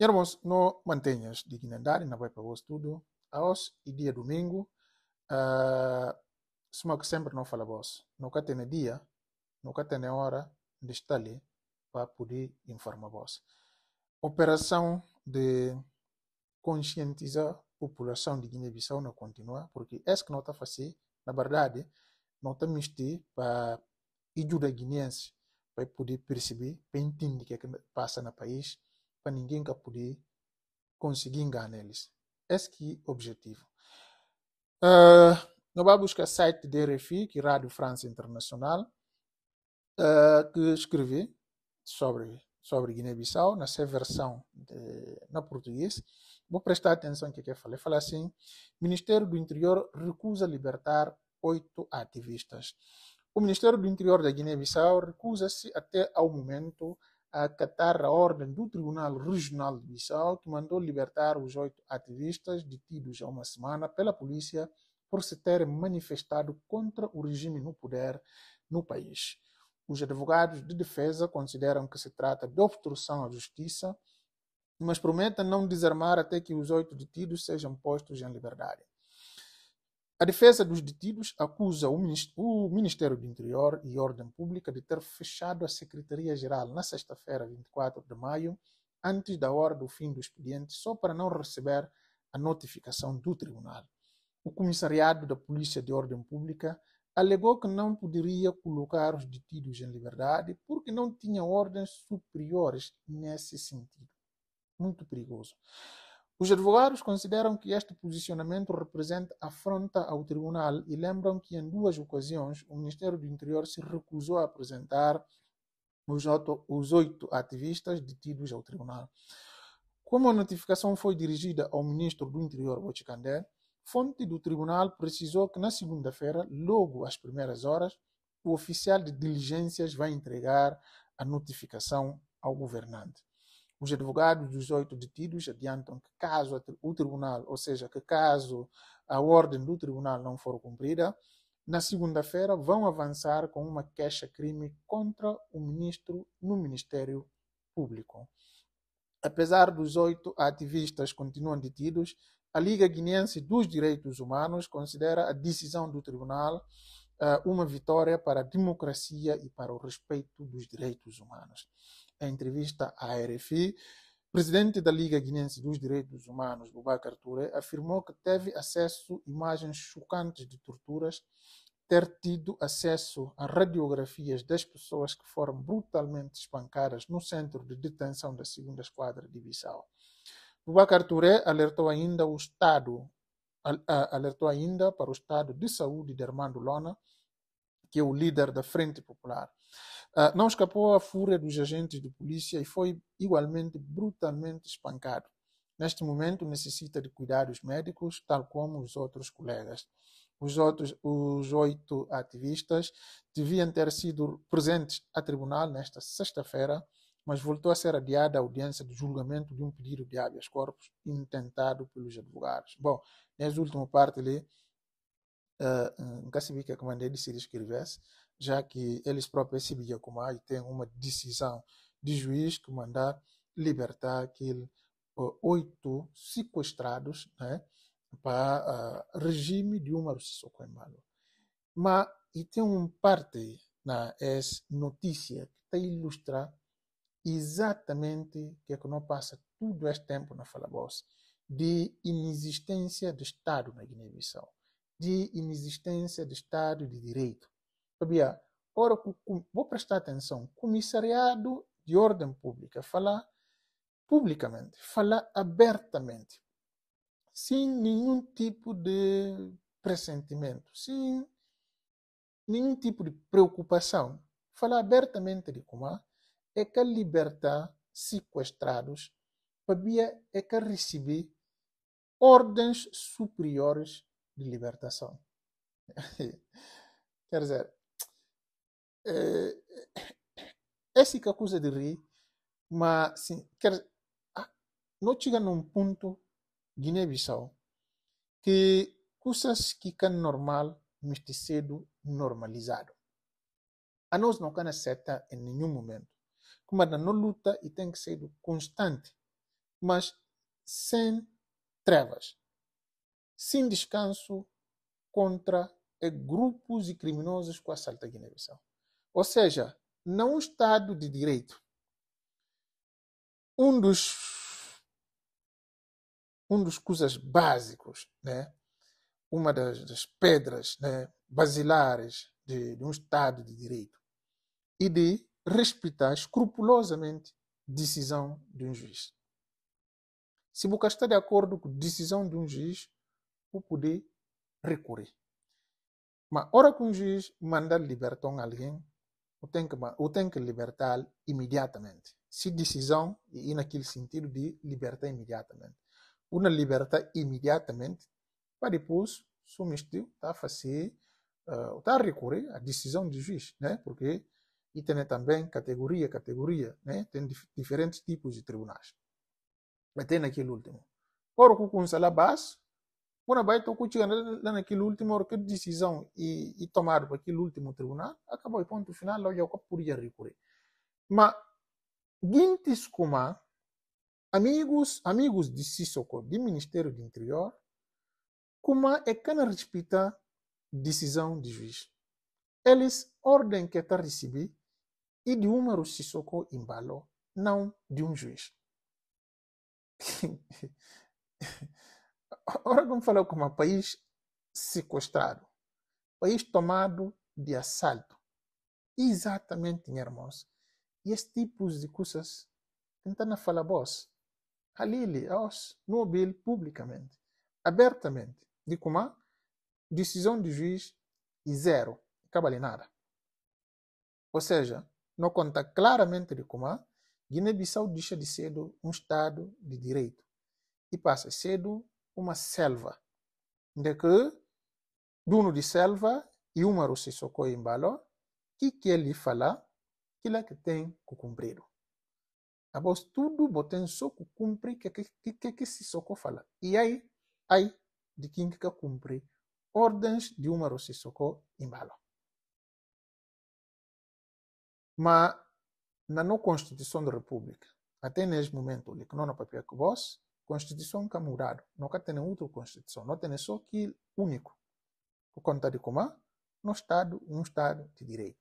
Irmãos, não mantenhas dignidade não vai para vos tudo. aos e dia domingo, uh, eh, só que sempre não fala vos. Nunca tem dia, nunca tem hora de estar ali para poder informar vos. Operação de conscientizar a população de Guiné-Bissau não continua, porque é que não está fazendo, na verdade, não está mexendo para ajudar guineenses para poder perceber, para entender o que, é que passa no país, para ninguém que poder conseguir enganar eles. Esse que é o objetivo. Uh, ah, não vai buscar site de RFI, que é Rádio França Internacional, uh, que escreve sobre, sobre Guiné-Bissau, na sua versão de, na português. Vou prestar atenção no que, é que eu falei. Fala assim: Ministério do Interior recusa libertar oito ativistas. O Ministério do Interior da Guiné-Bissau recusa-se até ao momento a acatar a ordem do Tribunal Regional de Bissau, que mandou libertar os oito ativistas detidos há uma semana pela polícia por se terem manifestado contra o regime no poder no país. Os advogados de defesa consideram que se trata de obstrução à justiça, mas prometem não desarmar até que os oito detidos sejam postos em liberdade. A defesa dos detidos acusa o Ministério do Interior e Ordem Pública de ter fechado a Secretaria-Geral na sexta-feira, 24 de maio, antes da hora do fim do expediente, só para não receber a notificação do tribunal. O comissariado da Polícia de Ordem Pública alegou que não poderia colocar os detidos em liberdade porque não tinha ordens superiores nesse sentido. Muito perigoso. Os advogados consideram que este posicionamento representa afronta ao tribunal e lembram que, em duas ocasiões, o Ministério do Interior se recusou a apresentar os, oito, os oito ativistas detidos ao tribunal. Como a notificação foi dirigida ao Ministro do Interior, Bochicandé, fonte do tribunal precisou que, na segunda-feira, logo às primeiras horas, o oficial de diligências vai entregar a notificação ao governante. Os advogados dos oito detidos adiantam que caso o tribunal, ou seja, que caso a ordem do tribunal não for cumprida, na segunda-feira vão avançar com uma queixa-crime contra o ministro no Ministério Público. Apesar dos oito ativistas continuam detidos, a Liga Guinense dos Direitos Humanos considera a decisão do tribunal eh, uma vitória para a democracia e para o respeito dos direitos humanos. Em entrevista à RFI, o presidente da Liga Guinense dos Direitos Humanos, Bubacar Touré, afirmou que teve acesso a imagens chocantes de torturas, ter tido acesso a radiografias das pessoas que foram brutalmente espancadas no centro de detenção da segunda esquadra de Bissau. Bubacar Touré alertou ainda o Estado alertou ainda para o estado de saúde de Armando Lona, que é o líder da Frente Popular. Ah, não escapou à fúria dos agentes de polícia e foi igualmente brutalmente espancado. Neste momento, necessita de cuidados médicos, tal como os outros colegas. Os outros, os oito ativistas, deviam ter sido presentes a tribunal nesta sexta-feira, mas voltou a ser adiada a audiência de julgamento de um pedido de habeas corpus intentado pelos advogados. Bom, nessa última parte ali, uh, nunca sabia que a é comandante se escrevesse, já que eles próprios se via como ah, tem uma decisão de juiz que mandar libertar aquele oito sequestrados né, para uh, regime de uma Sissoko Mas e tem uma parte na essa notícia que está a ilustrar exatamente o que é que não passa todo este tempo na Fala de inexistência de Estado na Guiné-Bissau, de inexistência de Estado de Direito, Sabia? Ora, vou prestar atenção. Comissariado de ordem pública falar publicamente, falar abertamente, sem nenhum tipo de pressentimento, sem nenhum tipo de preocupação. Falar abertamente de como é que libertar sequestrados para é que receber ordens superiores de libertação. Quer dizer, eh, eh, essa que a coisa de rir, mas sim, quer, ah, não chega num ponto Guiné-Bissau que coisas que can normal misti cedo normalizado. A nós não can aceitar em nenhum momento. Como a não luta e tem que ser constante, mas sem trevas, sem descanso contra eh, grupos e criminosos que assaltam Guiné-Bissau. Ou seja, não Estado de Direito. Um dos, um dos coisas básicos, né? uma das, das pedras né? basilares de, de um Estado de Direito e de respeitar escrupulosamente decisão de um juiz. Se você está de acordo com a decisão de um juiz, o poder recorrer. Mas, hora que um juiz manda libertar alguém, o tem que libertar imediatamente. Se decisão, e naquele sentido de libertar imediatamente. Uma libertar imediatamente, para depois, se o está a fazer, uh, está a recorrer à decisão do juiz, né? Porque e tem também categoria, categoria, né? Tem dif diferentes tipos de tribunais. mas tem naquele último. Ora, com o salário base, então, quando vai estou cultivando naquele último aquela decisão e, e tomar para aquele último tribunal, acabou o ponto final, logo eu podia recorrer. Mas, guintes como amigos, amigos de Sissoko, do Ministério do Interior, como é que não respeita decisão de juiz? Eles, ordem que está é recebida, e de número Sissoko embalou, não de um juiz. Ora, como falou é como um país sequestrado, país tomado de assalto. Exatamente, irmãos. E esse tipo de coisas tentando falar voz. ali aos Nobel, publicamente, abertamente. De como decisão de juiz e zero. Acaba ali nada. Ou seja, não conta claramente de como Guiné-Bissau deixa de ser um Estado de direito e passa cedo uma selva. de que, dono de selva, e uma em Imbalo, que que ele fala, que lá que tem que cumprir. Após tudo, botem só que cumprir, que que que que se soco fala. E aí, aí, de quem que cumpre ordens de uma em Imbalo. Mas, na não Constituição da República, até neste momento, o que não é papel que vós, Constituição que não Nunca tem outra Constituição. Não tem só que único. Por conta de como no Estado, um Estado de direito.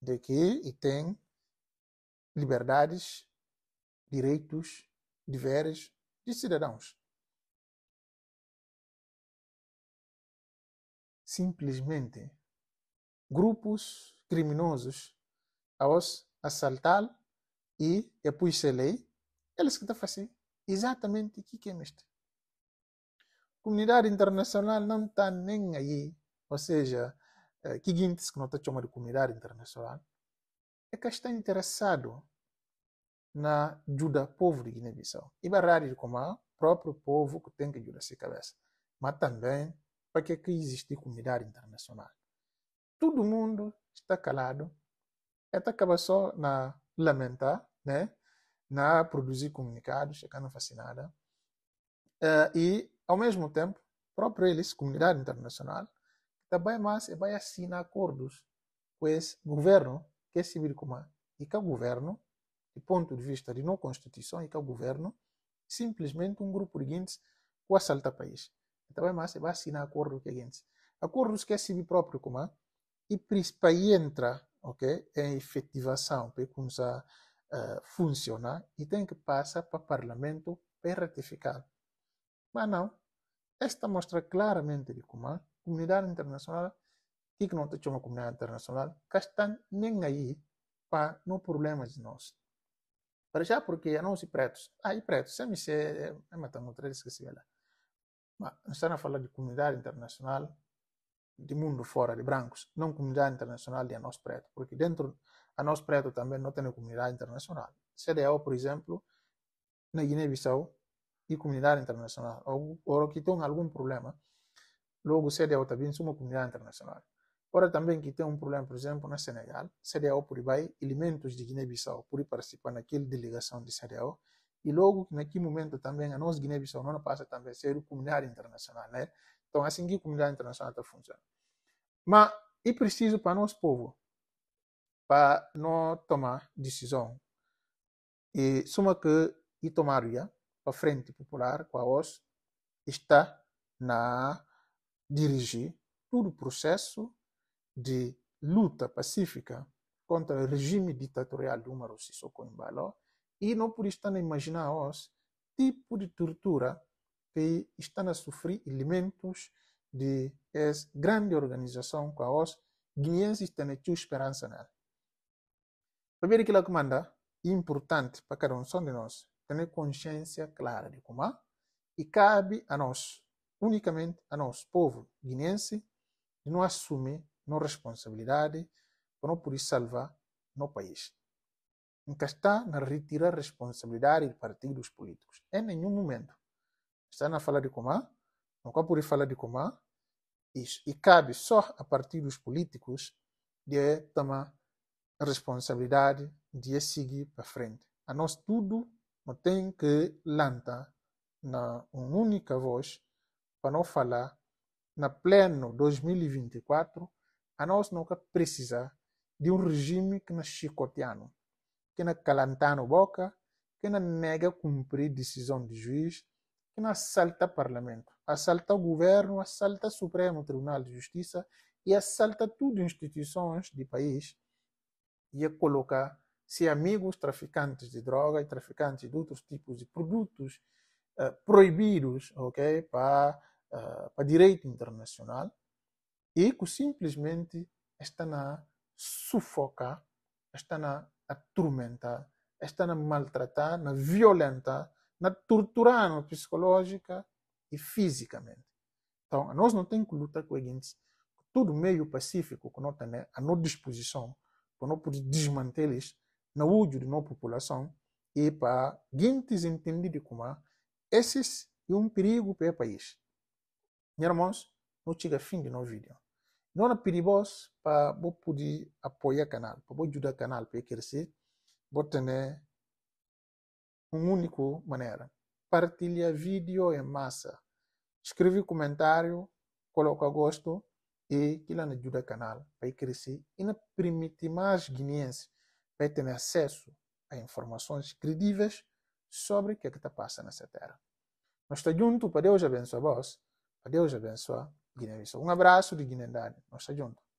De que e tem liberdades, direitos, deveres de cidadãos. Simplesmente, grupos criminosos aos assaltar e depois a lei, eles que estão fazendo Exatamente o que é mestre. A comunidade internacional não está nem aí. Ou seja, o eh, que que não está chamando de comunidade internacional é que está interessado na ajuda do povo de Guiné-Bissau. E barrar como o próprio povo que tem que ajudar a sua cabeça. Mas também para que, é que existe comunidade internacional. Todo mundo está calado. Até acaba só na lamentar, né? na produzir comunicados, não fascinada. Uh, eh, e, ao mesmo tempo, próprio eles, comunidade internacional, também é mais vai é assinar acordos com esse governo, que é civil comum, e que é o governo, do ponto de vista de não constituição, e que o governo, simplesmente um grupo de gente que assalta o país. Então, é mais vai assinar acordo com gente Acordos que é civil próprio comum, e principalmente entra ok, em efetivação, para começar uh, funcionar e tem que passar para o parlamento para ratificar. Mas não, esta mostra claramente de como a comunidade internacional, e que não tem uma comunidade internacional, que está nem aí para no problema de nós. Para já, porque a nós pretos, Ah, e pretos, sempre se é, é matando outra, esqueci ela. Mas estamos a falar de comunidade internacional, de mundo fora, de brancos, não comunidade internacional de nós pretos, porque dentro a nós preto também não tem comunidade internacional. CDAO, por exemplo, na Guiné-Bissau e comunidade internacional, ou, ou que tem algum problema, logo CDAO também é uma comunidade internacional. Ora também que tem um problema, por exemplo, na Senegal, CDAO por vai elementos de Guiné-Bissau por participar naquela delegação de CDAO, e logo naquele momento também a nossa Guiné-Bissau não passa também a ser comunidade internacional, né? Então assim que a comunidade internacional está funcionando. Mas é preciso para nosso povo para não tomar decisão. E suma que e a Frente Popular com a OS está na dirigir todo o processo de luta pacífica contra o regime ditatorial de Umaru Sissoko Embaló e não por estar a imaginar os tipo de tortura que estão a sofrer elementos de essa é, grande organização com a os guineenses têm esperança nela ver aquilo que manda é importante para cada um de nós ter consciência clara de como é, e cabe a nós, unicamente a nós, povo guinense, de não assumir não responsabilidade para não poder salvar no país. Nunca está na retirar responsabilidade de partidos políticos, em nenhum momento. Está na falar de como é, nunca pode falar de como é, isso. E cabe só a partidos políticos de tomar a responsabilidade de seguir para frente. A nós tudo não tem que lantar na uma única voz para não falar na pleno 2024 a nós nunca precisar de um regime que na chicoteano, que na calantano boca, que na nega cumprir decisão de juiz, que na assalta parlamento, assalta o governo, assalta o Supremo Tribunal de Justiça e assalta tudo instituições de país ia colocar se amigos traficantes de droga e traficantes de outros tipos de produtos uh, proibidos okay, para eh, uh, direito internacional e que simplesmente está na sufocar, está na atormentar, está na maltratar, na violentar, na torturar psicológica e fisicamente. Então, nós não temos que lutar com isso. Todo meio pacífico que nós temos à nossa disposição para não poder desmantê-los na uso de nossa população e para guintes entendido como esses é um perigo para o país. Meus irmãos, não chega fim de nosso vídeo. Não é perigoso para você poder apoiar o canal, para você ajudar o canal para crescer, você tem uma única maneira. Partilha vídeo em massa. Escreve comentário, coloca gosto e que lá na ajuda o canal para crescer e na permitir mais guineenses para ter acesso a informações credíveis sobre o que é que está passando nessa terra. Nós estamos tá juntos, para Deus abençoar vós, para Deus abençoar Guiné-Bissau. Um abraço de Guiné-Dade, nós estamos tá juntos.